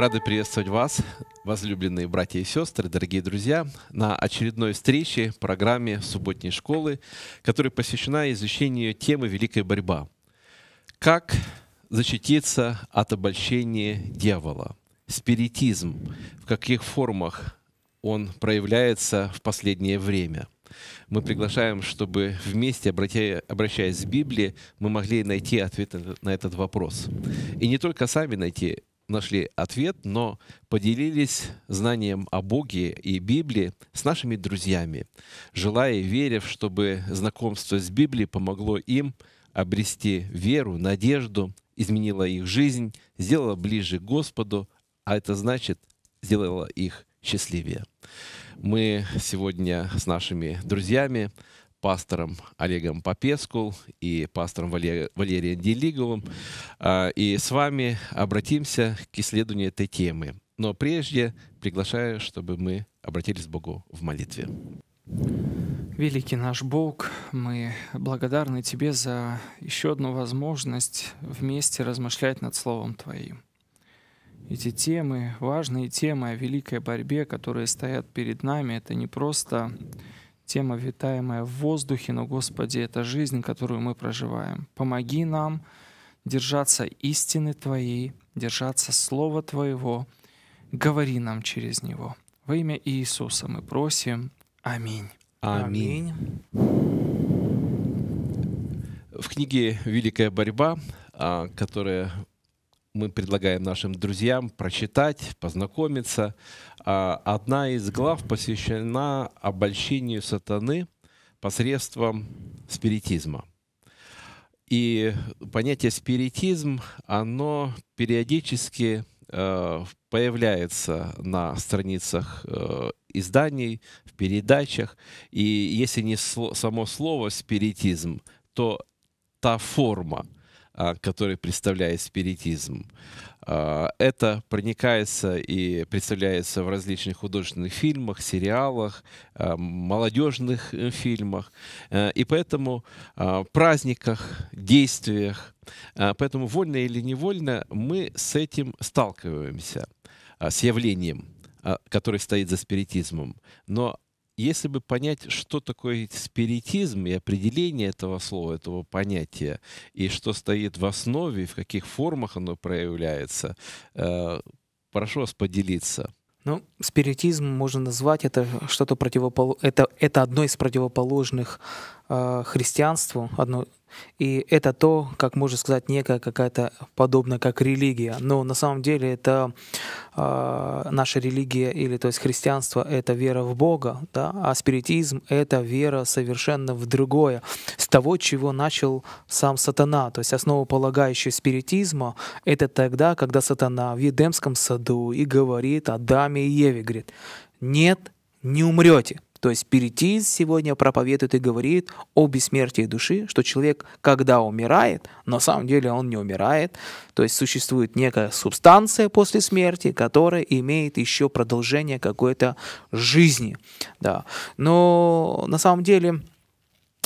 Рады приветствовать вас, возлюбленные братья и сестры, дорогие друзья, на очередной встрече в программе субботней школы, которая посвящена изучению темы «Великая борьба». Как защититься от обольщения дьявола? Спиритизм, в каких формах он проявляется в последнее время – мы приглашаем, чтобы вместе, обращаясь к Библии, мы могли найти ответ на этот вопрос. И не только сами найти нашли ответ, но поделились знанием о Боге и Библии с нашими друзьями, желая и веря, чтобы знакомство с Библией помогло им обрести веру, надежду, изменило их жизнь, сделало ближе к Господу, а это значит, сделало их счастливее. Мы сегодня с нашими друзьями пастором Олегом Попеску и пастором Валерием Делиговым. А, и с вами обратимся к исследованию этой темы. Но прежде приглашаю, чтобы мы обратились к Богу в молитве. Великий наш Бог, мы благодарны Тебе за еще одну возможность вместе размышлять над Словом Твоим. Эти темы, важные темы о великой борьбе, которые стоят перед нами, это не просто тема, витаемая в воздухе, но, Господи, это жизнь, которую мы проживаем. Помоги нам держаться истины Твоей, держаться Слова Твоего. Говори нам через Него. Во имя Иисуса мы просим. Аминь. Аминь. Аминь. В книге «Великая борьба», а, которая мы предлагаем нашим друзьям прочитать, познакомиться. А, одна из глав посвящена обольщению сатаны посредством спиритизма. И понятие спиритизм, оно периодически э, появляется на страницах э, изданий, в передачах. И если не само слово спиритизм, то та форма – а, который представляет спиритизм. А, это проникается и представляется в различных художественных фильмах, сериалах, а, молодежных э, фильмах. Э, и поэтому праздниках, действиях, поэтому вольно или невольно мы с этим сталкиваемся, с явлением который стоит за спиритизмом. Но если бы понять, что такое спиритизм и определение этого слова, этого понятия, и что стоит в основе, в каких формах оно проявляется, э, прошу вас поделиться. Ну, спиритизм можно назвать это что-то противопол... это, это одно из противоположных э, христианству, одно и это то, как можно сказать, некая какая-то подобная как религия. Но на самом деле это э, наша религия или то есть христианство это вера в Бога, да, а спиритизм это вера совершенно в другое, с того, чего начал сам сатана. То есть основополагающий спиритизма это тогда, когда сатана в Едемском саду и говорит Адаме и Еве, говорит, нет, не умрете. То есть спиритизм сегодня проповедует и говорит о бессмертии души, что человек, когда умирает, на самом деле он не умирает, то есть существует некая субстанция после смерти, которая имеет еще продолжение какой-то жизни. Да. Но на самом деле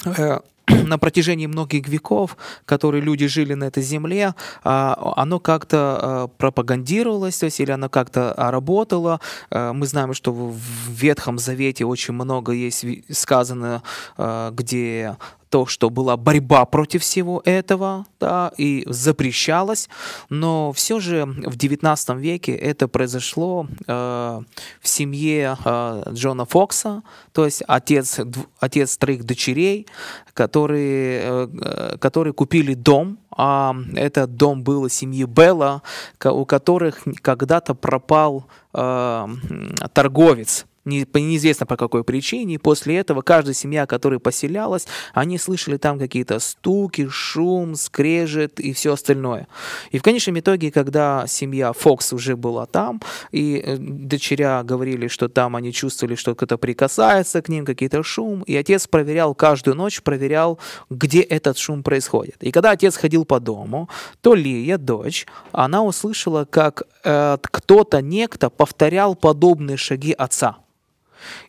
э, на протяжении многих веков, которые люди жили на этой земле, а, оно как-то а, пропагандировалось, то есть или оно как-то а, работало. Мы знаем, что в Ветхом Завете очень много есть сказано, где то, что была борьба против всего этого да, и запрещалось, но все же в 19 веке это произошло э, в семье э, Джона Фокса, то есть отец, отец троих дочерей, которые, э, э, которые купили дом, а этот дом был семьи Белла, у которых когда-то пропал э, торговец не, по, неизвестно по какой причине. И после этого каждая семья, которая поселялась, они слышали там какие-то стуки, шум, скрежет и все остальное. И в конечном итоге, когда семья Фокс уже была там, и э, дочеря говорили, что там они чувствовали, что кто-то прикасается к ним, какие-то шум, и отец проверял каждую ночь, проверял, где этот шум происходит. И когда отец ходил по дому, то Лия, дочь, она услышала, как э, кто-то, некто повторял подобные шаги отца.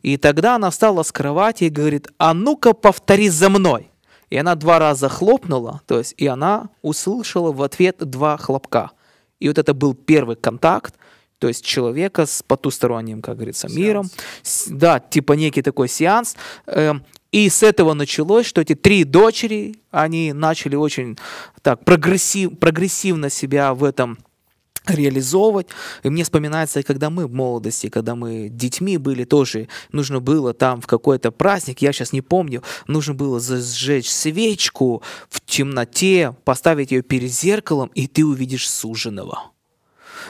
И тогда она встала с кровати и говорит, а ну-ка повтори за мной. И она два раза хлопнула, то есть и она услышала в ответ два хлопка. И вот это был первый контакт, то есть человека с потусторонним, как говорится, сеанс. миром. Да, типа некий такой сеанс. Эм, и с этого началось, что эти три дочери, они начали очень так прогрессив, прогрессивно себя в этом реализовывать. И мне вспоминается, когда мы в молодости, когда мы детьми были, тоже нужно было там в какой-то праздник, я сейчас не помню, нужно было зажечь свечку в темноте, поставить ее перед зеркалом, и ты увидишь суженого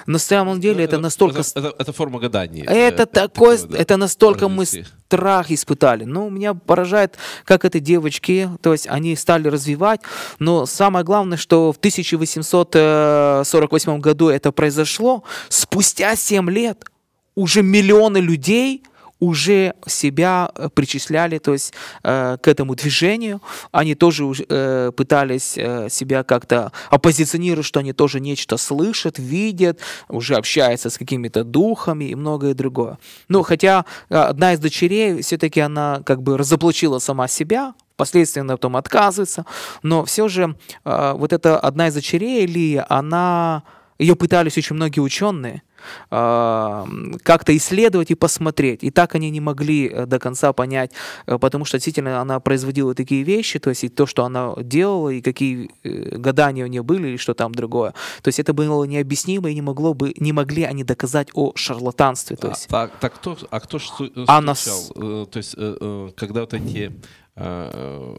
на самом деле это настолько... Это, это, это форма гадания. Это, это такое, такое типа, да, это настолько мы страх испытали. Но ну, меня поражает, как эти девочки, то есть они стали развивать, но самое главное, что в 1848 э, году это произошло, спустя 7 лет уже миллионы людей уже себя э, причисляли то есть, э, к этому движению. Они тоже э, пытались себя как-то оппозиционировать, что они тоже нечто слышат, видят, уже общаются с какими-то духами и многое другое. Но ну, хотя одна из дочерей все-таки она как бы разоблачила сама себя, Впоследствии она потом отказывается, но все же э, вот эта одна из дочерей Илии, она, ее пытались очень многие ученые, как-то исследовать и посмотреть. И так они не могли э, до конца понять, э, потому что действительно она производила такие вещи, то есть и то, что она делала, и какие э, гадания у нее были, или что там другое. То есть это было необъяснимо, и не, могло бы, не могли они доказать о шарлатанстве. То а, есть. А, так, так кто, а кто ж, а Анна... то есть, когда вот эти Э,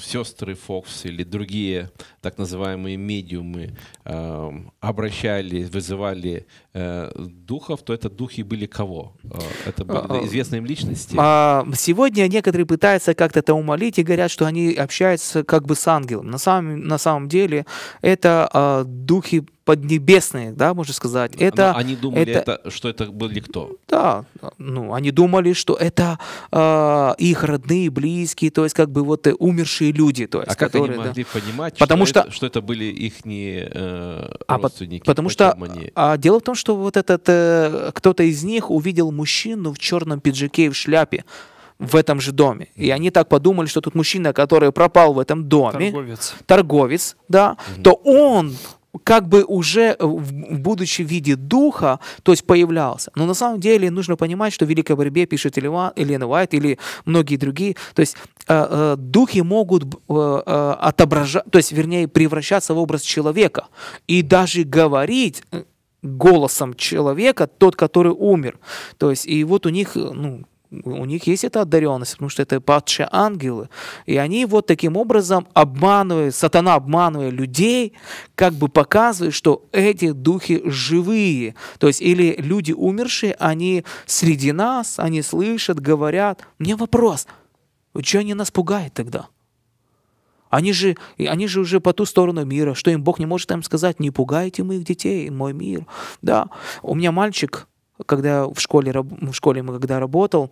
сестры Фокс или другие так называемые медиумы э, обращали, вызывали э, духов, то это духи были кого? Э, это были а, известные им личности? А, сегодня некоторые пытаются как-то это умолить и говорят, что они общаются как бы с ангелом. На самом, на самом деле это а, духи поднебесные, да, можно сказать. Это, Но они думали, это, это, что это были кто? Да, ну, они думали, что это э, их родные, близкие, то есть как бы вот э, умершие люди, то есть, а которые, как они могли да, понимать, потому что, что, это, что это были их не э, а Потому что они... а дело в том, что вот этот э, кто-то из них увидел мужчину в черном пиджаке и в шляпе в этом же доме. И они так подумали, что тут мужчина, который пропал в этом доме, торговец, торговец да, угу. то он как бы уже э, будучи в виде духа, то есть появлялся. Но на самом деле нужно понимать, что в «Великой борьбе» пишет Елена Уайт или многие другие, то есть э, э, духи могут э, э отображать, то есть, вернее, превращаться в образ человека и даже говорить э, голосом человека, тот, который умер. То есть, и вот у них, ну, у них есть эта одаренность, потому что это падшие ангелы. И они вот таким образом обманывают, сатана обманывает людей, как бы показывая, что эти духи живые. То есть или люди умершие, они среди нас, они слышат, говорят. Мне вопрос, что они нас пугают тогда? Они же, они же уже по ту сторону мира. Что им Бог не может им сказать? Не пугайте моих детей, мой мир. Да, у меня мальчик, когда в школе, в школе мы когда работал,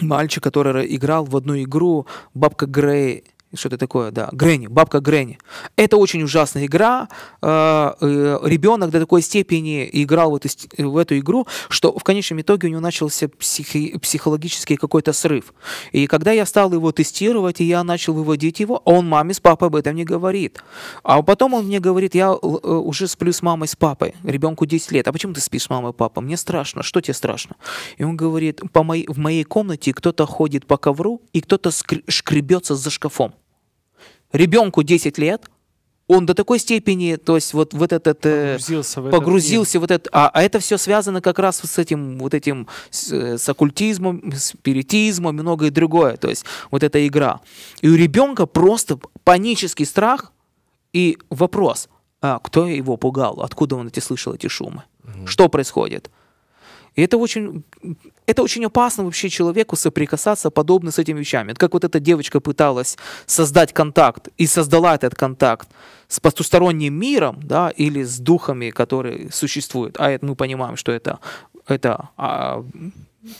мальчик, который играл в одну игру «Бабка Грей», что-то такое, да, Гренни, бабка Гренни. Это очень ужасная игра. Э, э, ребенок до такой степени играл в эту, в эту игру, что в конечном итоге у него начался психи, психологический какой-то срыв. И когда я стал его тестировать, и я начал выводить его, он маме с папой об этом не говорит. А потом он мне говорит, я э, уже сплю с мамой, с папой, ребенку 10 лет. А почему ты спишь с мамой, папа? Мне страшно. Что тебе страшно? И он говорит, По моей, в моей комнате кто-то ходит по ковру, и кто-то шкребется за шкафом ребенку 10 лет, он до такой степени, то есть вот, вот этот э, погрузился, в погрузился этот вот этот, а, а это все связано как раз с этим вот этим с, э, с оккультизмом, спиритизмом и многое другое, то есть вот эта игра. И у ребенка просто панический страх и вопрос, а кто его пугал, откуда он эти слышал эти шумы, угу. что происходит. И это очень, это очень опасно вообще человеку соприкасаться подобно с этими вещами. Это как вот эта девочка пыталась создать контакт и создала этот контакт с потусторонним миром, да, или с духами, которые существуют. А это мы понимаем, что это, это а,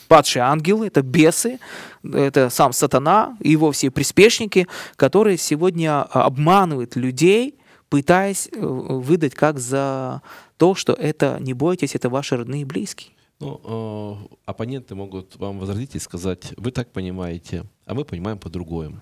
падшие ангелы, это бесы, это сам сатана и его все приспешники, которые сегодня а, обманывают людей, пытаясь э, выдать как за то, что это не бойтесь, это ваши родные и близкие. Ну, э, оппоненты могут вам возразить и сказать, вы так понимаете, а мы понимаем по-другому.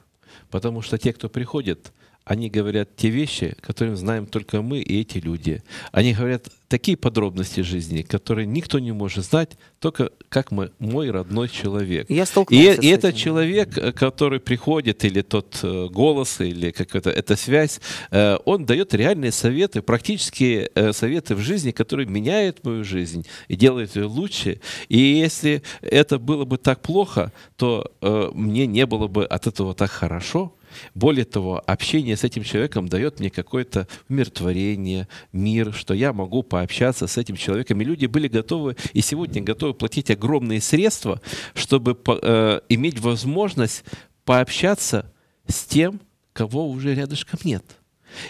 Потому что те, кто приходит, они говорят те вещи, которые знаем только мы и эти люди. Они говорят такие подробности жизни, которые никто не может знать, только как мы, мой родной человек. Я и, и этот человек, э, который приходит, или тот э, голос, или какая-то эта связь, э, он дает реальные советы, практические советы в жизни, которые меняют мою жизнь и делают ее лучше. И если это было бы так плохо, то мне не было бы от этого так хорошо. Более того, общение с этим человеком дает мне какое-то умиротворение, мир, что я могу пообщаться с этим человеком. И люди были готовы и сегодня готовы платить огромные средства, чтобы э, иметь возможность пообщаться с тем, кого уже рядышком нет.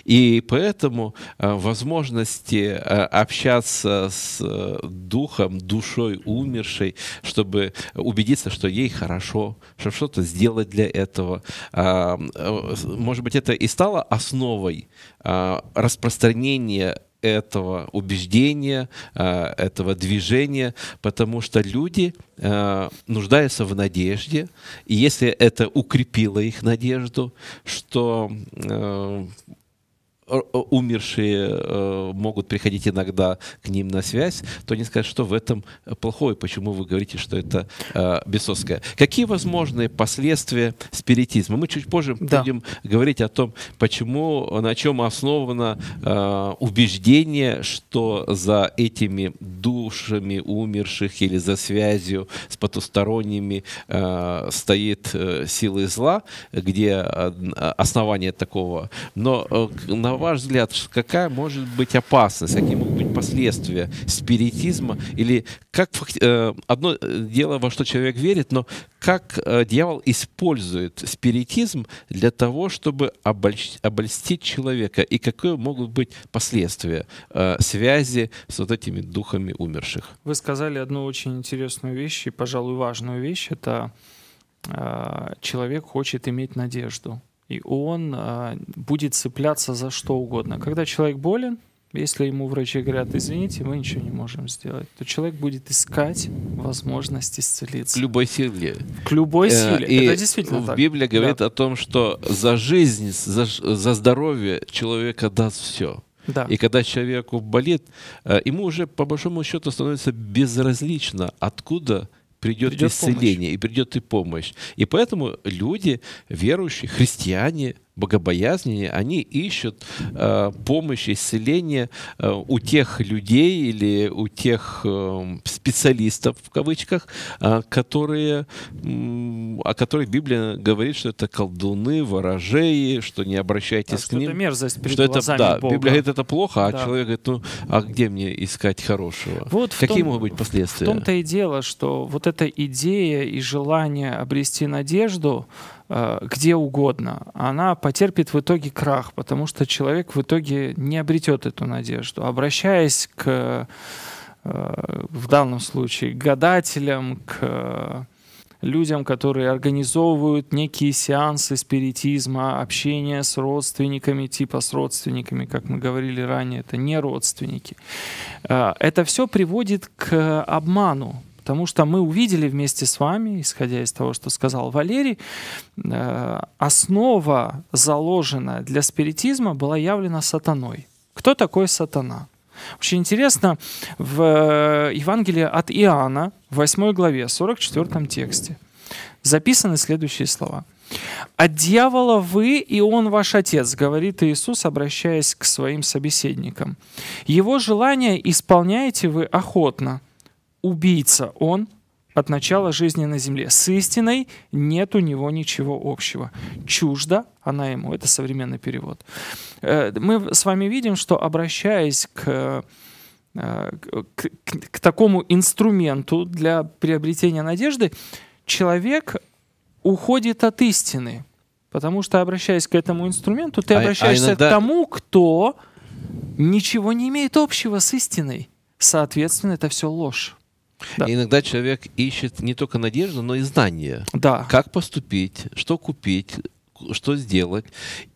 И поэтому э, возможности э, общаться с э, духом, душой умершей, чтобы убедиться, что ей хорошо, чтобы что-то сделать для этого. А, может быть, это и стало основой а, распространения этого убеждения, а, этого движения, потому что люди нуждаются в надежде, и если это укрепило их надежду, что Э, э, умершие э, могут приходить иногда к ним на связь, то они скажут, что в этом плохое, почему вы говорите, что это бесовское. Какие возможные последствия спиритизма? Мы чуть позже да. будем говорить о том, почему, на чем основано убеждение, что за этими душами умерших или за связью с потусторонними стоит сила зла, где основание такого. Но на ваш взгляд, какая может быть опасность, какие могут быть последствия спиритизма? Или как э, одно э, дело, во что человек верит, но как э, дьявол использует спиритизм для того, чтобы обольстить человека? И какие могут быть последствия э, связи с вот этими духами умерших? Вы сказали одну очень интересную вещь и, пожалуй, важную вещь. Это человек хочет иметь надежду и он а, будет цепляться за что угодно. Когда человек болен, если ему врачи говорят, извините, мы ничего не можем сделать, то человек будет искать возможность исцелиться. К любой силе. К любой э, силе. И Это действительно так. Библия говорит да. о том, что за жизнь, за, за здоровье человека даст все. Да. И когда человеку болит, э, ему уже по большому счету становится безразлично, откуда придет, придет исцеление помощь. и придет и помощь. И поэтому люди, верующие, христиане, богобоязненные, они ищут э, помощь, исцеление э, у тех людей или у тех э, специалистов, в кавычках, э, которые, э, о которых Библия говорит, что это колдуны, ворожеи, что не обращайтесь да, к что ним. Это мерзость перед что это, да, Библия говорит, это плохо, а да. человек говорит, ну, а где мне искать хорошего? Вот Какие том, могут быть последствия? В том-то и дело, что вот эта идея и желание обрести надежду — Э, где угодно, она потерпит в итоге крах, потому что человек в итоге не обретет эту надежду. Обращаясь к, э, в данном случае, к гадателям, к э, людям, которые организовывают некие сеансы спиритизма, общение с родственниками, типа с родственниками, как мы говорили ранее, это не родственники. Это все приводит к обману, Потому что мы увидели вместе с вами, исходя из того, что сказал Валерий, э, основа заложена для спиритизма была явлена сатаной. Кто такой сатана? Очень интересно, в э, Евангелии от Иоанна, 8 главе, 44 тексте, записаны следующие слова. «От дьявола вы, и он ваш отец», — говорит Иисус, обращаясь к своим собеседникам. «Его желание исполняете вы охотно, убийца он от начала жизни на земле. С истиной нет у него ничего общего. Чужда она ему. Это современный перевод. Э, мы с вами видим, что обращаясь к э, к, к, к такому инструменту для приобретения надежды, человек уходит от истины. Потому что, обращаясь к этому инструменту, ты обращаешься а, а иногда... к тому, кто ничего не имеет общего с истиной. Соответственно, это все ложь. Да. И иногда человек ищет не только надежду, но и знания. Да. Как поступить, что купить, что сделать.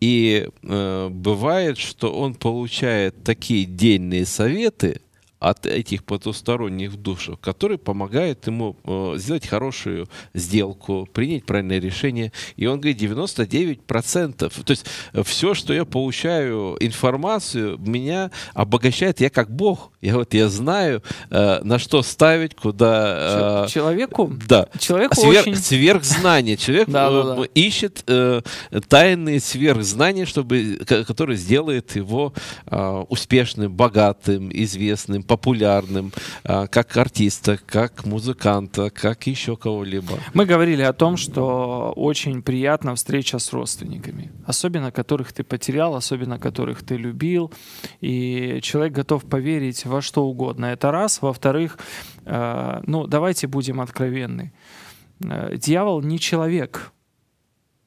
И э, бывает, что он получает такие дельные советы, от этих потусторонних душев, который помогает ему э, сделать хорошую сделку, принять правильное решение. И он говорит, 99%. То есть э, все, что я получаю информацию, меня обогащает я как Бог. Я вот я знаю, э, на что ставить, куда... Человеку? Да. Человеку Свер, очень... Сверхзнание. Человек ищет тайные сверхзнания, чтобы, которые сделают его успешным, богатым, известным, популярным, а, как артиста, как музыканта, как еще кого-либо. Мы говорили о том, что очень приятна встреча с родственниками, особенно которых ты потерял, особенно которых ты любил, и человек готов поверить во что угодно. Это раз. Во-вторых, э, ну давайте будем откровенны. Э, дьявол не человек,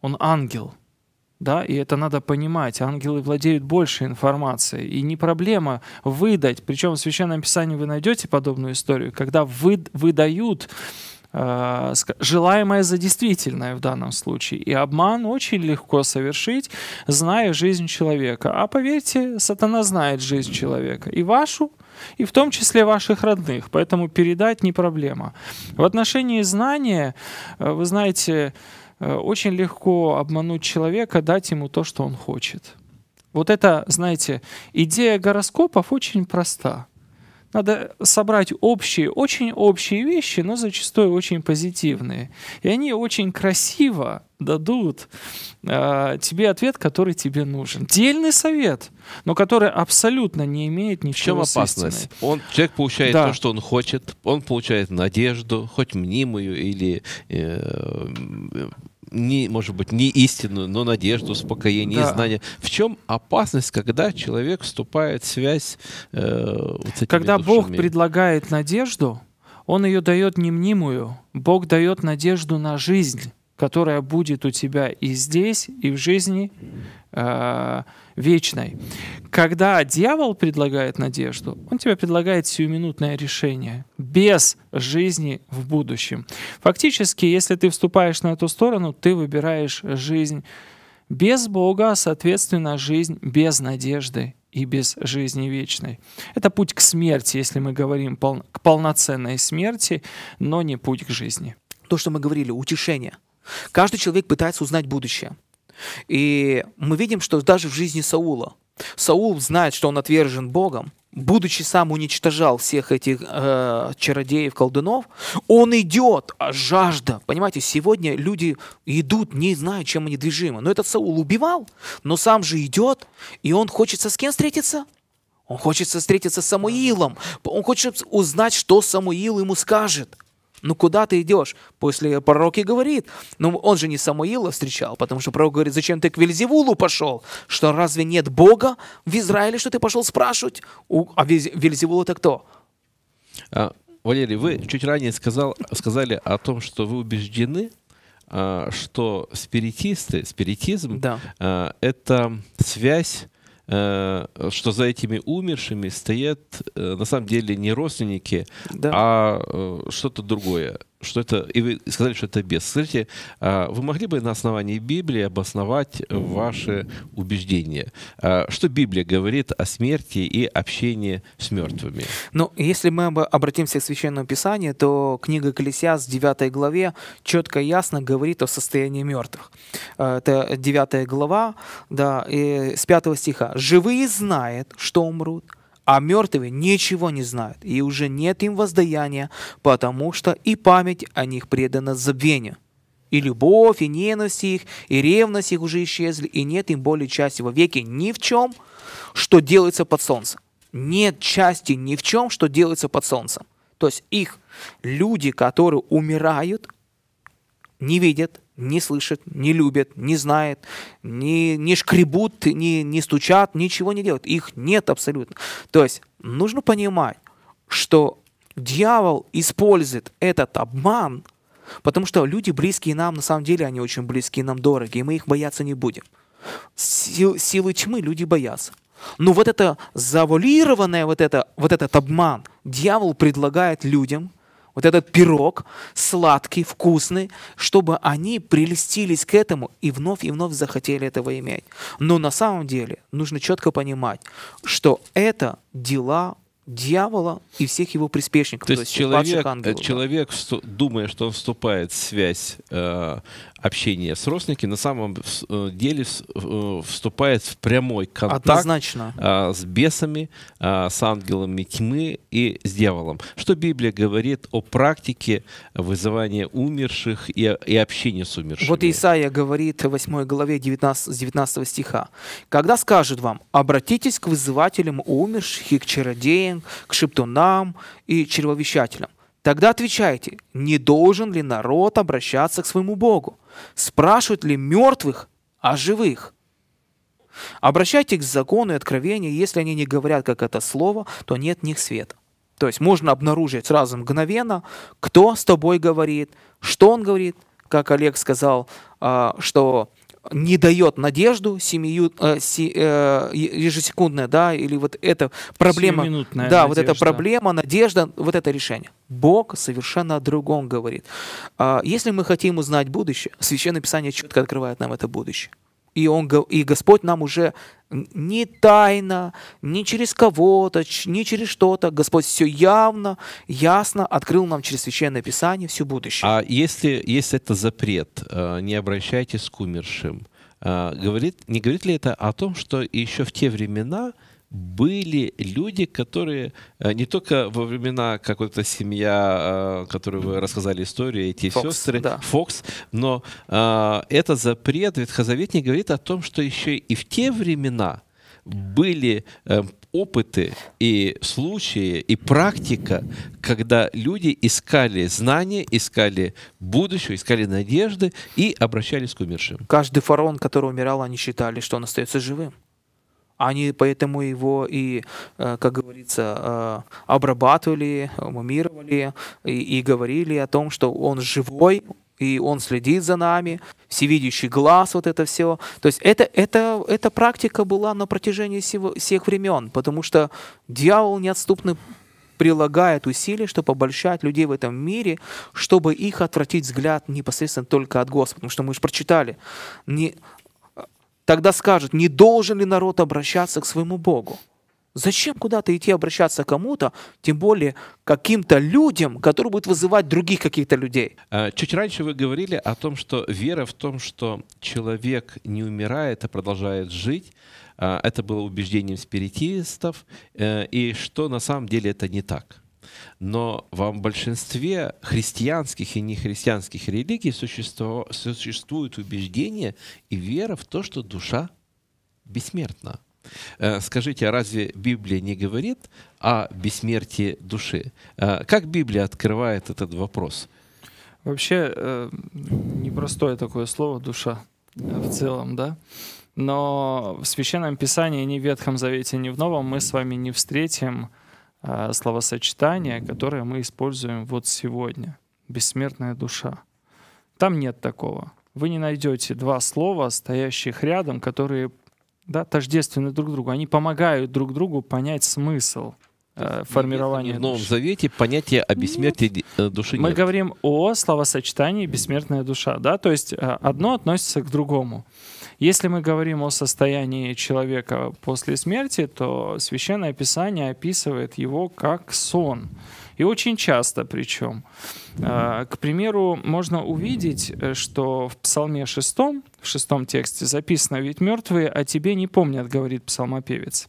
он ангел — да, и это надо понимать. Ангелы владеют больше информацией. И не проблема выдать. Причем в Священном Писании вы найдете подобную историю, когда вы, выдают э, желаемое за действительное в данном случае. И обман очень легко совершить, зная жизнь человека. А поверьте, сатана знает жизнь человека. И вашу, и в том числе ваших родных. Поэтому передать не проблема. В отношении знания, э, вы знаете, Э, очень легко обмануть человека, дать ему то, что он хочет. Вот это, знаете, идея гороскопов очень проста. Надо собрать общие, очень общие вещи, но зачастую очень позитивные. И они очень красиво дадут э, тебе ответ, который тебе нужен. Дельный совет, но который абсолютно не имеет ничего В опасность? Истиной. Он, человек получает да. то, что он хочет, он получает надежду, хоть мнимую или э, не, может быть, не истину, но надежду, успокоение, да. знание. В чем опасность, когда человек вступает в связь э, вот с этими Когда душами? Бог предлагает надежду, Он ее дает не мнимую. Бог дает надежду на жизнь, которая будет у тебя и здесь, и в жизни э, вечной. Когда дьявол предлагает надежду, он тебе предлагает сиюминутное решение, без жизни в будущем. Фактически, если ты вступаешь на эту сторону, ты выбираешь жизнь без Бога, соответственно, жизнь без надежды и без жизни вечной. Это путь к смерти, если мы говорим к полноценной смерти, но не путь к жизни. То, что мы говорили, утешение. Каждый человек пытается узнать будущее. И мы видим, что даже в жизни Саула, Саул знает, что он отвержен Богом, будучи сам уничтожал всех этих э, чародеев, колдунов, он идет, а жажда. Понимаете, сегодня люди идут, не зная, чем они движимы. Но этот Саул убивал, но сам же идет, и он хочет с кем встретиться? Он хочет встретиться с Самуилом. Он хочет узнать, что Самуил ему скажет ну куда ты идешь? После пророк и говорит, ну он же не Самуила встречал, потому что пророк говорит, зачем ты к Вельзевулу пошел? Что разве нет Бога в Израиле, что ты пошел спрашивать? У, а Вельзевул это кто? А, Валерий, вы чуть ранее сказал, сказали о том, что вы убеждены, а, что спиритисты, спиритизм да. а, это связь Э, что за этими умершими стоят э, на самом деле не родственники, да. а э, что-то другое что это, и вы сказали, что это бес. Скажите, а, вы могли бы на основании Библии обосновать ваши убеждения? А, что Библия говорит о смерти и общении с мертвыми? Ну, если мы обратимся к Священному Писанию, то книга Колесиас в 9 главе четко и ясно говорит о состоянии мертвых. А, это 9 глава, да, и с 5 стиха. «Живые знают, что умрут, а мертвые ничего не знают, и уже нет им воздаяния, потому что и память о них предана забвению. И любовь, и ненависть их, и ревность их уже исчезли, и нет им более части во веке ни в чем, что делается под солнцем. Нет части ни в чем, что делается под солнцем. То есть их люди, которые умирают, не видят, не слышит, не любит, не знает, не, не шкребут, не, не стучат, ничего не делают. Их нет абсолютно. То есть нужно понимать, что дьявол использует этот обман, потому что люди близкие нам, на самом деле, они очень близкие нам, дорогие, мы их бояться не будем. Сил, силы тьмы люди боятся. Но вот это завуалированное, вот, это, вот этот обман дьявол предлагает людям – вот этот пирог, сладкий, вкусный, чтобы они прелестились к этому и вновь и вновь захотели этого иметь. Но на самом деле нужно четко понимать, что это дела дьявола и всех его приспешников. То, то есть человек, ангелов, человек да. думая, что он вступает в связь э, общения с родственниками на самом э, деле э, вступает в прямой контакт Однозначно. А, с бесами, а, с ангелами тьмы и с дьяволом. Что Библия говорит о практике вызывания умерших и, и общения с умершими. Вот Исаия говорит в 8 главе 19, 19 стиха. «Когда скажет вам, обратитесь к вызывателям умерших и к чародеям, к шептунам и червовещателям, Тогда отвечайте, не должен ли народ обращаться к своему Богу? Спрашивают ли мертвых о живых? Обращайте к закону и откровению, если они не говорят, как это слово, то нет в них света. То есть можно обнаружить сразу мгновенно, кто с тобой говорит, что он говорит, как Олег сказал, а, что не дает надежду семью, э, си, э, ежесекундная, да, или вот эта проблема, да, надежда. вот эта проблема, надежда, вот это решение. Бог совершенно о другом говорит. Э, если мы хотим узнать будущее, Священное Писание четко открывает нам это будущее и, он, и Господь нам уже не тайно, не через кого-то, не через что-то. Господь все явно, ясно открыл нам через Священное Писание все будущее. А если, если это запрет, э, не обращайтесь к умершим, э, говорит, не говорит ли это о том, что еще в те времена были люди, которые э, не только во времена какой-то семья, э, которую вы рассказали историю, эти Фокс, сестры, да. Фокс, но э, этот запрет ветхозаветник говорит о том, что еще и в те времена были э, опыты и случаи и практика, когда люди искали знания, искали будущее, искали надежды и обращались к умершим. Каждый фараон, который умирал, они считали, что он остается живым. Они поэтому его и, э, как говорится, э, обрабатывали, мумировали и, и говорили о том, что он живой, и он следит за нами, всевидящий глаз, вот это все. То есть это, это, эта практика была на протяжении всего, всех времен, потому что дьявол неотступно прилагает усилия, чтобы обольщать людей в этом мире, чтобы их отвратить взгляд непосредственно только от Господа. Потому что мы же прочитали, не, Тогда скажут, не должен ли народ обращаться к своему Богу? Зачем куда-то идти обращаться к кому-то, тем более каким-то людям, которые будут вызывать других каких-то людей? Э, чуть раньше вы говорили о том, что вера в том, что человек не умирает, а продолжает жить, э, это было убеждением спиритистов, э, и что на самом деле это не так. Но в большинстве христианских и нехристианских религий существо, существует убеждение и вера в то, что душа бессмертна. Э, скажите, а разве Библия не говорит о бессмертии души? Э, как Библия открывает этот вопрос? Вообще, э, непростое такое слово «душа» в целом, да? Но в Священном Писании, ни в Ветхом Завете, ни в Новом мы с вами не встретим э, а, словосочетание, которое мы используем вот сегодня. Бессмертная душа. Там нет такого. Вы не найдете два слова, стоящих рядом, которые да, тождественны друг другу. Они помогают друг другу понять смысл э, формирования. Нет, в Новом души. Завете понятие о бессмертии нет. Э, души Мы говорим о словосочетании бессмертная душа, да, то есть а, одно относится к другому. Если мы говорим о состоянии человека после смерти, то Священное Писание описывает его как сон. И очень часто причем. А, к примеру, можно увидеть, э, что в Псалме 6, в шестом тексте записано, «Ведь мертвые о тебе не помнят», — говорит псалмопевец,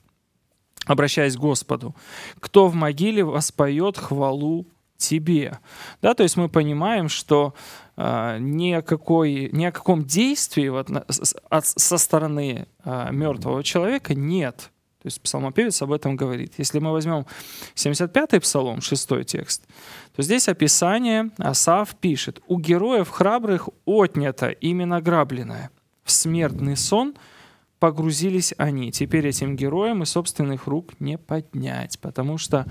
обращаясь к Господу. «Кто в могиле воспоет хвалу тебе. Да, то есть мы понимаем, что э, ни, о какой, ни о каком действии вот, с, от, со стороны э, а, мертвого человека нет. То есть псалмопевец об этом говорит. Если мы возьмем 75-й псалом, 6 текст, то здесь описание Асав пишет, «У героев храбрых отнято именно грабленное. В смертный сон — погрузились они. Теперь этим героям из собственных рук не поднять, потому что,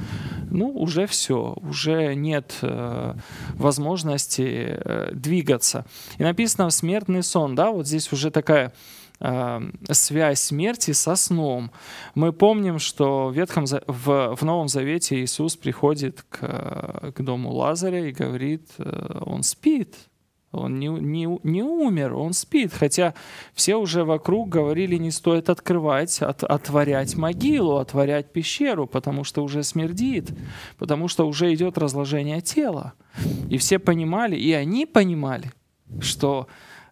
ну, уже все, уже нет э, возможности э, двигаться. И написано «смертный сон», да, вот здесь уже такая э, связь смерти со сном. Мы помним, что в, Ветхом, в, в Новом Завете Иисус приходит к, к дому Лазаря и говорит, э, он спит, он не, не, не умер, он спит. Хотя все уже вокруг говорили, не стоит открывать, от, отворять могилу, отворять пещеру, потому что уже смердит, потому что уже идет разложение тела. И все понимали, и они понимали, что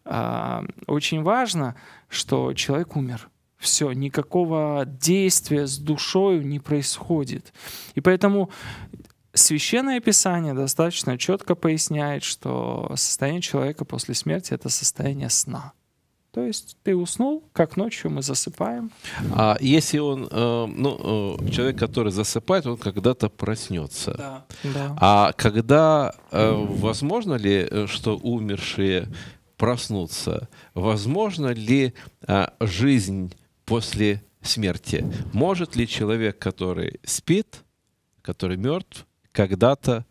э, очень важно, что человек умер. Все, никакого действия с душою не происходит. И поэтому Священное Писание достаточно четко поясняет, что состояние человека после смерти — это состояние сна. То есть ты уснул, как ночью мы засыпаем. А если он, э, ну, э, человек, который засыпает, он когда-то проснется. Да. да. А когда, э, возможно ли, что умершие проснутся? Возможно ли жизнь после смерти? Может ли человек, который спит, который мертв, когда-то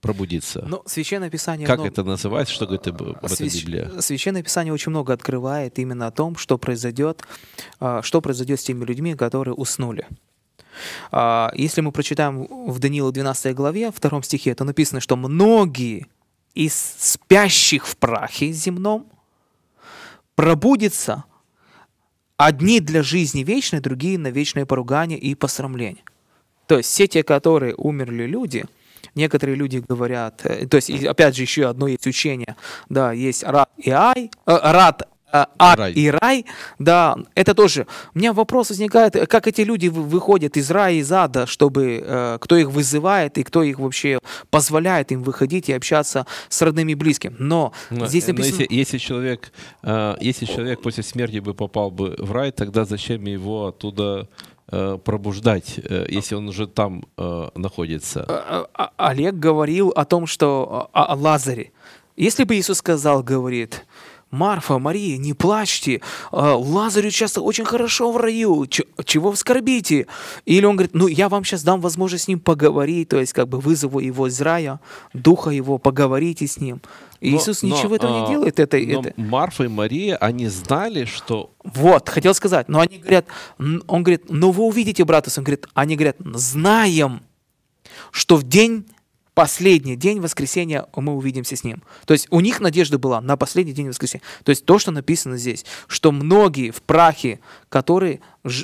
пробудится. Но Священное Писание... Как много... это называется? Что говорит об а, Свящ... этом Библия? Священное Писание очень много открывает именно о том, что произойдет, а, что произойдет с теми людьми, которые уснули. А, если мы прочитаем в Даниила 12 главе, 2 стихе, то написано, что многие из спящих в прахе земном пробудятся одни для жизни вечной, другие на вечное поругание и посрамление. То есть все те, которые умерли люди, некоторые люди говорят, э, то есть опять же еще одно есть учение, да, есть рад и ай, э, рад э, ад рай. и рай, да, это тоже. У меня вопрос возникает, э, как эти люди выходят из рая, из ада, чтобы кто их вызывает и кто их вообще позволяет им выходить и общаться с родными и близким. Но, но здесь написано... Но если, если, человек, если человек после смерти бы попал бы в рай, тогда зачем его оттуда Э, пробуждать, э, а если он уже там э, находится. А, а, Олег говорил о том, что о Лазаре. Если бы Иисус сказал, говорит, Марфа, Мария, не плачьте, а, Лазарю часто очень хорошо в раю, чего вы скорбите? Или он говорит, ну я вам сейчас дам возможность с ним поговорить, то есть как бы вызову его из рая, духа его, поговорите с ним. Но, Иисус ничего но, этого а, не делает. Это, но это. Марфа и Мария, они знали, что... Вот, хотел сказать, но они говорят, он говорит, ну вы увидите, братус, он говорит, они говорят, знаем, что в день последний день воскресенья мы увидимся с ним. То есть у них надежда была на последний день воскресенья. То есть то, что написано здесь, что многие в прахе, которые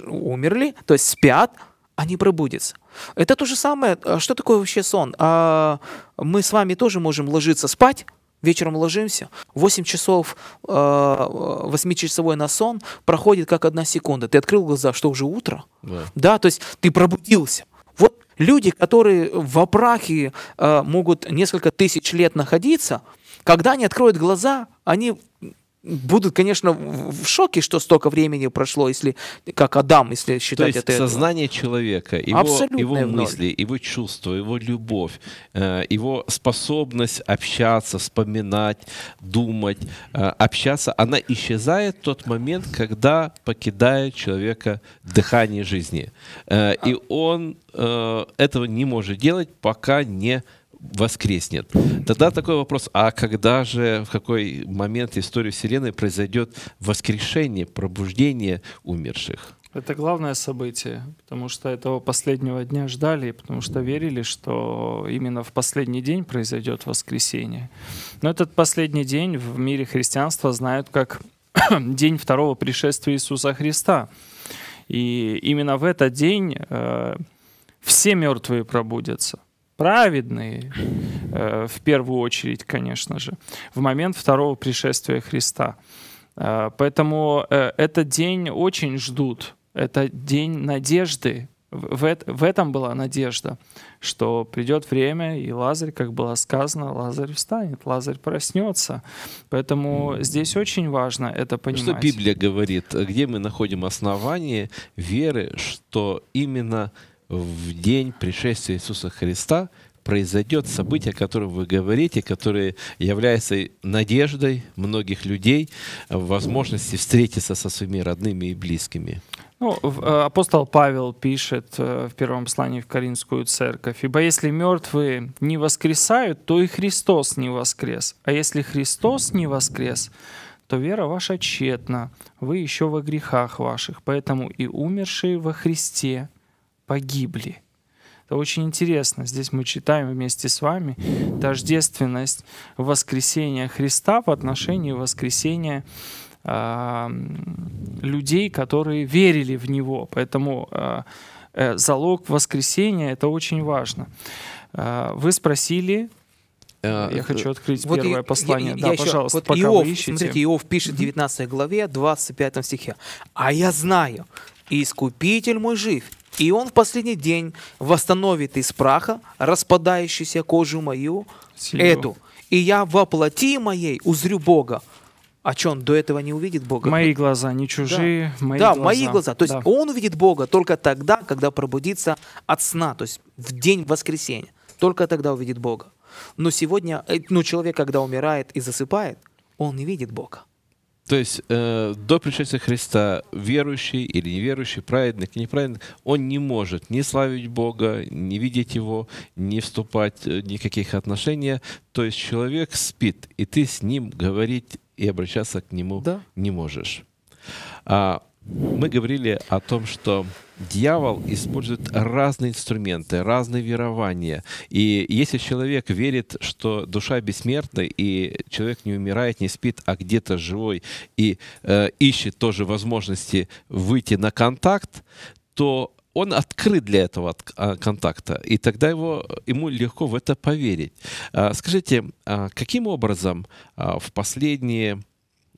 умерли, то есть спят, они пробудятся. Это то же самое, а что такое вообще сон? А, мы с вами тоже можем ложиться спать, вечером ложимся, 8 часов, э, а, 8-часовой на сон проходит как одна секунда. Ты открыл глаза, что уже утро? Да, да то есть ты пробудился. Вот люди, которые в опрахе э, могут несколько тысяч лет находиться, когда они откроют глаза, они будут, конечно, в шоке, что столько времени прошло, если как Адам, если считать То есть это. Сознание этого. человека, его, его мысли, его чувства, его любовь, э, его способность общаться, вспоминать, думать, э, общаться, она исчезает в тот момент, когда покидает человека дыхание жизни. Э, и он этого не может делать, пока не воскреснет. Тогда такой вопрос, а когда же, в какой момент истории Вселенной произойдет воскрешение, пробуждение умерших? Это главное событие, потому что этого последнего дня ждали, потому что верили, что именно в последний день произойдет воскресение. Но этот последний день в мире христианства знают как день второго пришествия Иисуса Христа. И именно в этот день э, все мертвые пробудятся праведные, э, в первую очередь, конечно же, в момент второго пришествия Христа. Э, поэтому э, этот день очень ждут. Это день надежды. В этом была надежда, что придет время, и Лазарь, как было сказано, Лазарь встанет, Лазарь проснется. Поэтому здесь очень важно это понимать. Что Библия говорит? Где мы находим основание веры, что именно в день пришествия Иисуса Христа произойдет событие, о котором вы говорите, которое является надеждой многих людей, возможности встретиться со своими родными и близкими. Ну, э, апостол Павел пишет э, в первом послании в Каринскую церковь, «Ибо если мертвые не воскресают, то и Христос не воскрес. А если Христос не воскрес, то вера ваша тщетна, вы еще во грехах ваших. Поэтому и умершие во Христе – погибли. Это очень интересно. Здесь мы читаем вместе с вами дождественность воскресения Христа в отношении воскресения э, людей, которые верили в Него. Поэтому э, э, залог воскресения — это очень важно. Э, вы спросили, э, я хочу э, открыть вот первое я, послание. Я, я да, я пожалуйста, вот пока Иов, вы ищете. Смотрите, Иов пишет в 19 главе, 25 стихе. «А я знаю, Искупитель мой жив, и он в последний день восстановит из праха распадающуюся кожу мою, Сию. эту. И я во плоти моей узрю Бога. А что, он до этого не увидит Бога? Мои глаза, не чужие, да. мои да, глаза. Да, мои глаза. То есть да. он увидит Бога только тогда, когда пробудится от сна, то есть в день воскресения. Только тогда увидит Бога. Но сегодня, э, ну, человек, когда умирает и засыпает, он не видит Бога. То есть э, до пришествия Христа верующий или неверующий, праведник или неправедный, он не может ни славить Бога, не видеть Его, не вступать в э, никаких отношений. То есть человек спит, и ты с ним говорить и обращаться к нему да. не можешь. А мы говорили о том, что дьявол использует разные инструменты, разные верования. И если человек верит, что душа бессмертна, и человек не умирает, не спит, а где-то живой, и э, ищет тоже возможности выйти на контакт, то он открыт для этого а, контакта, и тогда его, ему легко в это поверить. А, скажите, а, каким образом в последние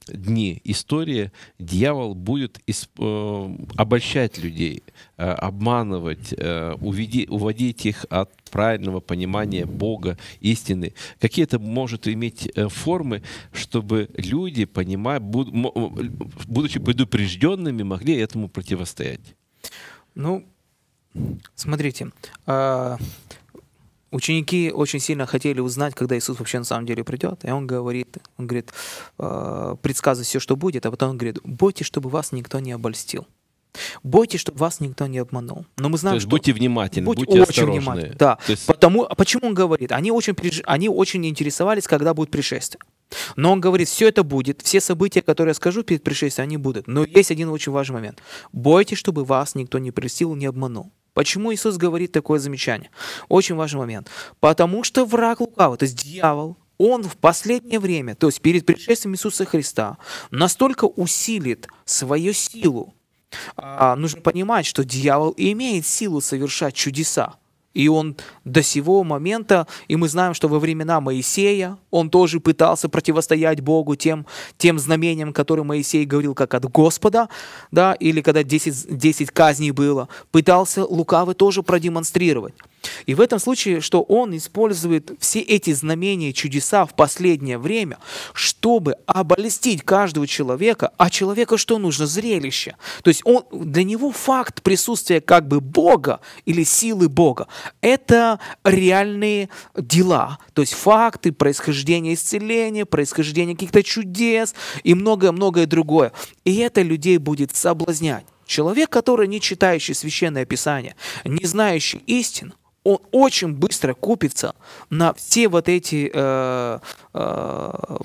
дни истории дьявол будет исп, э, обольщать людей, э, обманывать, э, уведи, уводить их от правильного понимания Бога, истины. Какие это может иметь э, формы, чтобы люди, понимая, буд, будучи предупрежденными, могли этому противостоять? Ну, смотрите, а, Ученики очень сильно хотели узнать, когда Иисус вообще на самом деле придет. И он говорит, он говорит, э, предсказывает все, что будет, а потом он говорит, бойтесь, чтобы вас никто не обольстил. Бойтесь, чтобы вас никто не обманул. Но мы знаем, То есть что... будьте внимательны, будьте, будьте очень внимательны. Да. есть... Потому, а почему он говорит? Они очень, переж... они очень интересовались, когда будет пришествие. Но он говорит, все это будет, все события, которые я скажу перед пришествием, они будут. Но есть один очень важный момент. Бойтесь, чтобы вас никто не прельстил, не обманул. Почему Иисус говорит такое замечание? Очень важный момент. Потому что враг лукавый, то есть дьявол, он в последнее время, то есть перед пришествием Иисуса Христа, настолько усилит свою силу. А, нужно понимать, что дьявол имеет силу совершать чудеса. И он до сего момента, и мы знаем, что во времена Моисея он тоже пытался противостоять Богу тем, тем знамениям, которые Моисей говорил как от Господа, да, или когда 10, 10 казней было, пытался лукавы тоже продемонстрировать. И в этом случае, что он использует все эти знамения, чудеса в последнее время, чтобы обольстить каждого человека, а человека что нужно? Зрелище. То есть он, для него факт присутствия как бы Бога или силы Бога – это реальные дела, то есть факты происхождения исцеления, происхождения каких-то чудес и многое-многое другое. И это людей будет соблазнять. Человек, который не читающий священное писание, не знающий истину, он очень быстро купится на все вот эти э, э,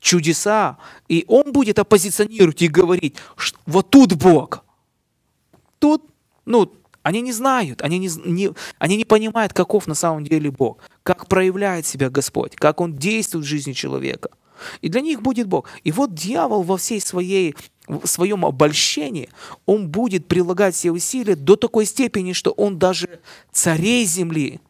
чудеса, и он будет оппозиционировать и говорить, что вот тут Бог, тут, ну, они не знают, они не, не, они не понимают, каков на самом деле Бог, как проявляет себя Господь, как Он действует в жизни человека. И для них будет Бог. И вот дьявол во всей своей в своем обольщении, он будет прилагать все усилия до такой степени, что он даже царей земли,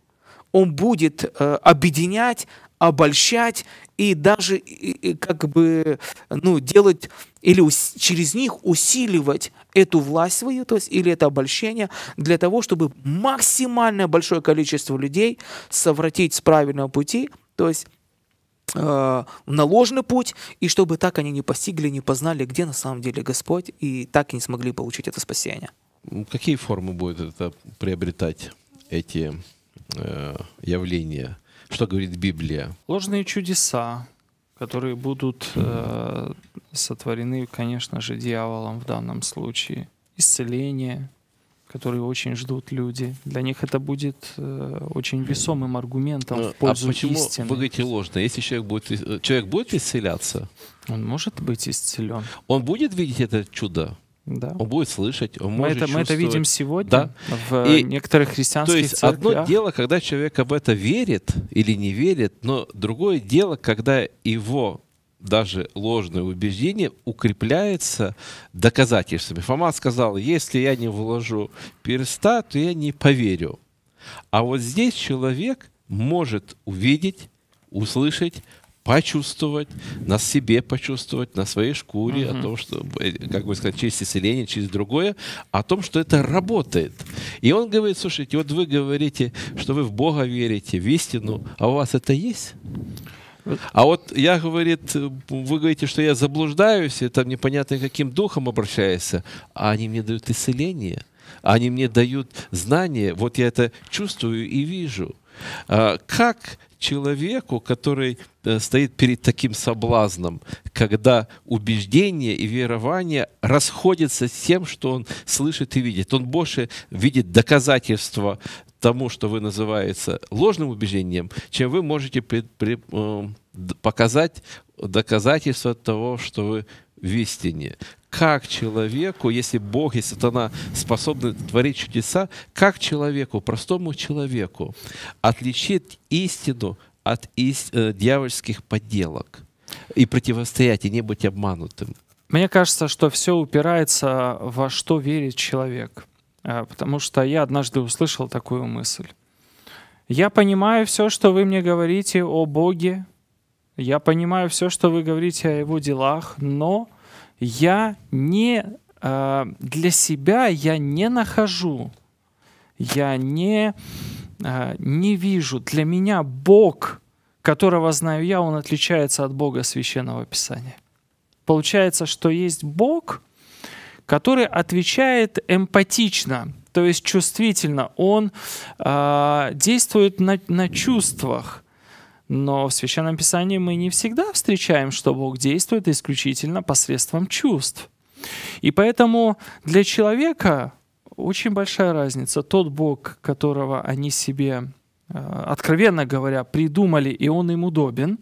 он будет э, объединять, обольщать и даже и, и, как бы ну, делать или ус, через них усиливать эту власть свою, то есть или это обольщение, для того, чтобы максимальное большое количество людей совратить с правильного пути, то есть Э, на ложный путь, и чтобы так они не постигли, не познали, где на самом деле Господь, и так и не смогли получить это спасение. Какие формы будет это приобретать, эти э, явления? Что говорит Библия? Ложные чудеса, которые будут э, сотворены, конечно же, дьяволом в данном случае. Исцеление, которые очень ждут люди. Для них это будет э, очень весомым аргументом ну, в пользу а почему, истины. Вы говорите ложно. Если человек будет, человек будет исцеляться? Он может быть исцелен. Он будет видеть это чудо? Да. Он будет слышать, он мы может это, Мы это видим сегодня да? в и, некоторых христианских церквях То есть церквях. одно дело, когда человек об это верит или не верит, но другое дело, когда его даже ложное убеждение укрепляется доказательствами. Фома сказал, если я не вложу перста, то я не поверю. А вот здесь человек может увидеть, услышать, почувствовать, на себе почувствовать, на своей шкуре, uh о том, что, как бы сказать, через исцеление, через другое, о том, что это работает. И он говорит, слушайте, вот вы говорите, что вы в Бога верите, в истину, а у вас это есть? А вот я, говорит, вы говорите, что я заблуждаюсь, и там непонятно каким духом обращаюсь, а они мне дают исцеление, а они мне дают знания, вот я это чувствую и вижу. А как человеку, который э, стоит перед таким соблазном, когда убеждение и верование расходятся с тем, что он слышит и видит. Он больше видит доказательства тому, что вы называете ложным убеждением, чем вы можете пред, пред, э, показать доказательство того, что вы в истине. Как человеку, если Бог и сатана способны творить чудеса, как человеку, простому человеку, отличить истину от ист... Э, дьявольских подделок и противостоять, и не быть обманутым? Мне кажется, что все упирается во что верит человек. Э, потому что я однажды услышал такую мысль. Я понимаю все, что вы мне говорите о Боге, я понимаю все, что вы говорите о Его делах, но я не э, для себя я не нахожу, я не, э, не вижу. Для меня Бог, которого знаю я, он отличается от Бога священного Писания. Получается, что есть Бог — который отвечает эмпатично, то есть чувствительно. Он э, действует на, на чувствах. Но в Священном Писании мы не всегда встречаем, что Бог действует исключительно посредством чувств. И поэтому для человека очень большая разница. Тот Бог, которого они себе Э, откровенно говоря, придумали, и он им удобен,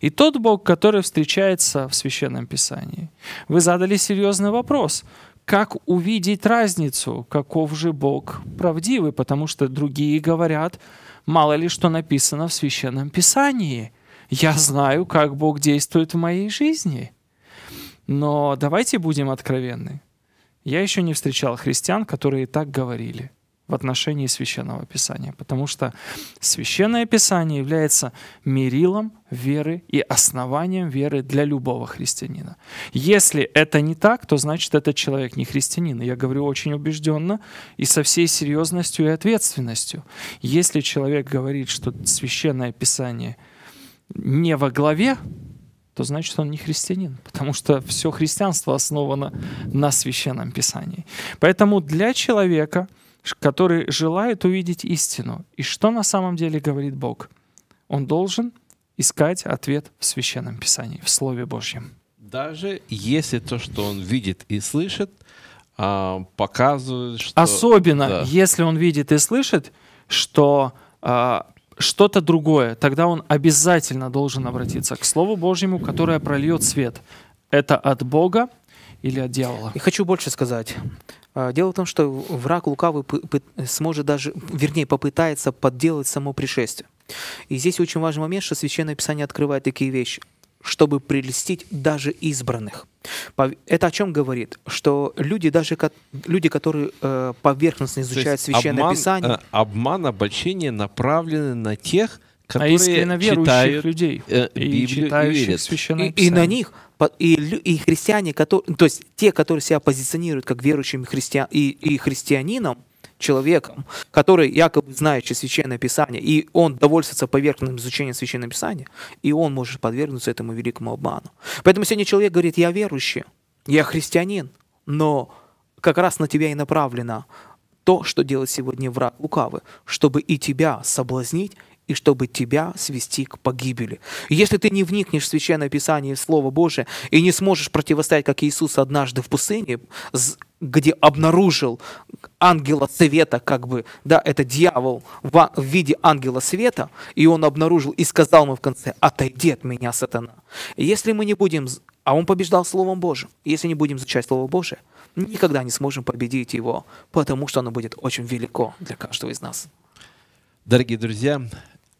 и тот Бог, который встречается в Священном Писании. Вы задали серьезный вопрос. Как увидеть разницу, каков же Бог правдивый? Потому что другие говорят, мало ли что написано в Священном Писании. Я знаю, как Бог действует в моей жизни. Но давайте будем откровенны. Я еще не встречал христиан, которые так говорили в отношении Священного Писания, потому что Священное Писание является мерилом веры и основанием веры для любого христианина. Если это не так, то значит этот человек не христианин. Я говорю очень убежденно и со всей серьезностью и ответственностью. Если человек говорит, что Священное Писание не во главе, то значит он не христианин, потому что все христианство основано на священном писании. Поэтому для человека, который желает увидеть истину. И что на самом деле говорит Бог? Он должен искать ответ в Священном Писании, в Слове Божьем. Даже если то, что он видит и слышит, а, показывает, что... Особенно, да. если он видит и слышит, что а, что-то другое, тогда он обязательно должен обратиться к Слову Божьему, которое прольет свет. Это от Бога или от дьявола? И хочу больше сказать. А, дело в том, что враг лукавый сможет даже, вернее, попытается подделать само пришествие. И здесь очень важный момент, что Священное Писание открывает такие вещи чтобы прелестить даже избранных. Это о чем говорит? Что люди, даже люди, которые э, поверхностно изучают священное обман, э, писание. Обман, обольщение направлены на тех, а которые а искренно верующих читают людей э, Библию и читающих и и, и на них и, и христиане, которые, то есть те, которые себя позиционируют как верующим христиан, и, и христианином, человеком, который якобы знающий Священное Писание, и он довольствуется поверхностным изучением Священного Писания, и он может подвергнуться этому великому обману. Поэтому сегодня человек говорит, я верующий, я христианин, но как раз на тебя и направлено то, что делает сегодня враг лукавы, чтобы и тебя соблазнить, и чтобы тебя свести к погибели. если ты не вникнешь в Священное Писание и в Слово Божие, и не сможешь противостоять, как Иисус однажды в пустыне, где обнаружил ангела света, как бы, да, это дьявол в, виде ангела света, и он обнаружил и сказал ему в конце, отойди от меня, сатана. Если мы не будем, а он побеждал Словом Божьим, если не будем изучать Слово Божие, никогда не сможем победить его, потому что оно будет очень велико для каждого из нас. Дорогие друзья,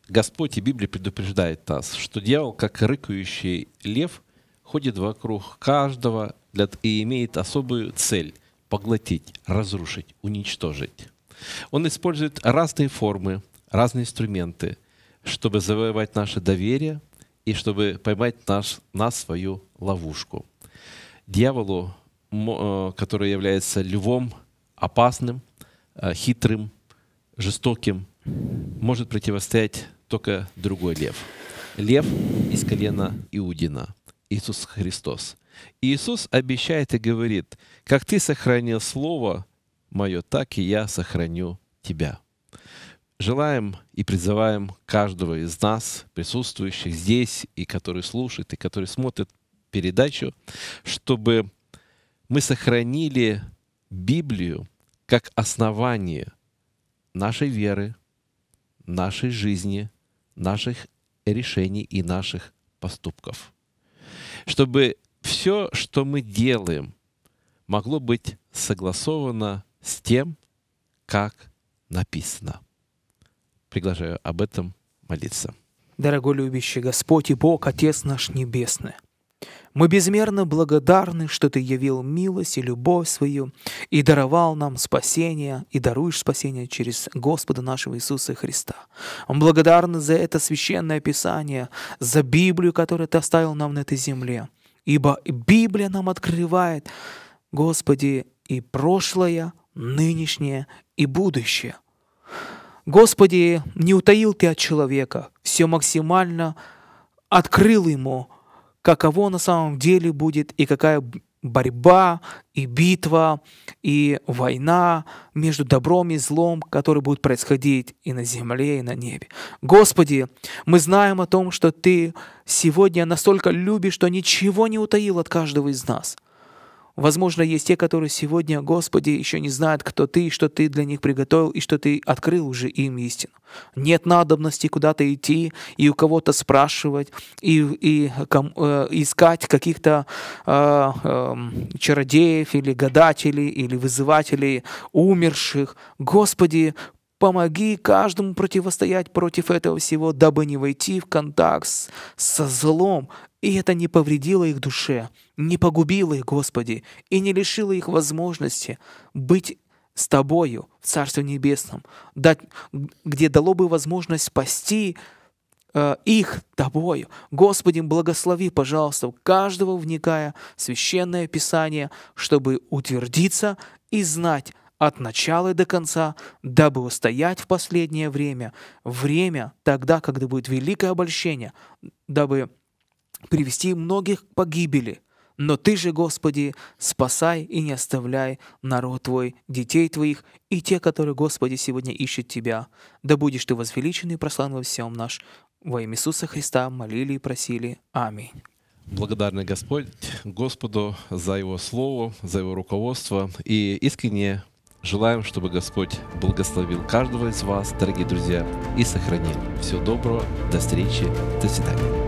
Господь и Библия предупреждает нас, что дьявол, как рыкающий лев, ходит вокруг каждого и имеет особую цель – поглотить, разрушить, уничтожить. Он использует разные формы, разные инструменты, чтобы завоевать наше доверие и чтобы поймать нас на свою ловушку. Дьяволу, э, который является львом, опасным, э, хитрым, жестоким, может противостоять только другой лев. Лев из колена Иудина. Иисус Христос. Иисус обещает и говорит, как ты сохранил Слово Мое, так и я сохраню тебя. Желаем и призываем каждого из нас, присутствующих здесь, и который слушает, и который смотрит передачу, чтобы мы сохранили Библию как основание нашей веры, нашей жизни – наших решений и наших поступков. Чтобы все, что мы делаем, могло быть согласовано с тем, как написано. Приглашаю об этом молиться. Дорогой любящий Господь и Бог, Отец наш Небесный, мы безмерно благодарны, что Ты явил милость и любовь свою, и даровал нам спасение, и даруешь спасение через Господа нашего Иисуса Христа. Мы благодарны за это священное Писание, за Библию, которую Ты оставил нам на этой земле. Ибо Библия нам открывает, Господи, и прошлое, нынешнее и будущее. Господи, не утаил Ты от человека, все максимально открыл ему – каково на самом деле будет и какая борьба и битва и война между добром и злом, которые будут происходить и на земле, и на небе. Господи, мы знаем о том, что Ты сегодня настолько любишь, что ничего не утаил от каждого из нас – Возможно, есть те, которые сегодня, Господи, еще не знают, кто Ты, и что Ты для них приготовил, и что Ты открыл уже им истину. Нет надобности куда-то идти и у кого-то спрашивать, и, и ком, э, искать каких-то э, э, чародеев или гадателей, или вызывателей умерших. Господи, Помоги каждому противостоять против этого всего, дабы не войти в контакт с, со злом, и это не повредило их душе, не погубило их, Господи, и не лишило их возможности быть с Тобою в Царстве Небесном, дать, где дало бы возможность спасти э, их Тобою. Господи, благослови, пожалуйста, каждого вникая в Священное Писание, чтобы утвердиться и знать, от начала до конца, дабы устоять в последнее время, время тогда, когда будет великое обольщение, дабы привести многих к погибели. Но Ты же, Господи, спасай и не оставляй народ Твой, детей Твоих и те, которые, Господи, сегодня ищут Тебя. Да будешь Ты возвеличен и прославлен во всем наш. Во имя Иисуса Христа молили и просили. Аминь. Благодарный Господь Господу за Его Слово, за Его руководство и искренне Желаем, чтобы Господь благословил каждого из вас, дорогие друзья, и сохранил. Всего доброго, до встречи, до свидания.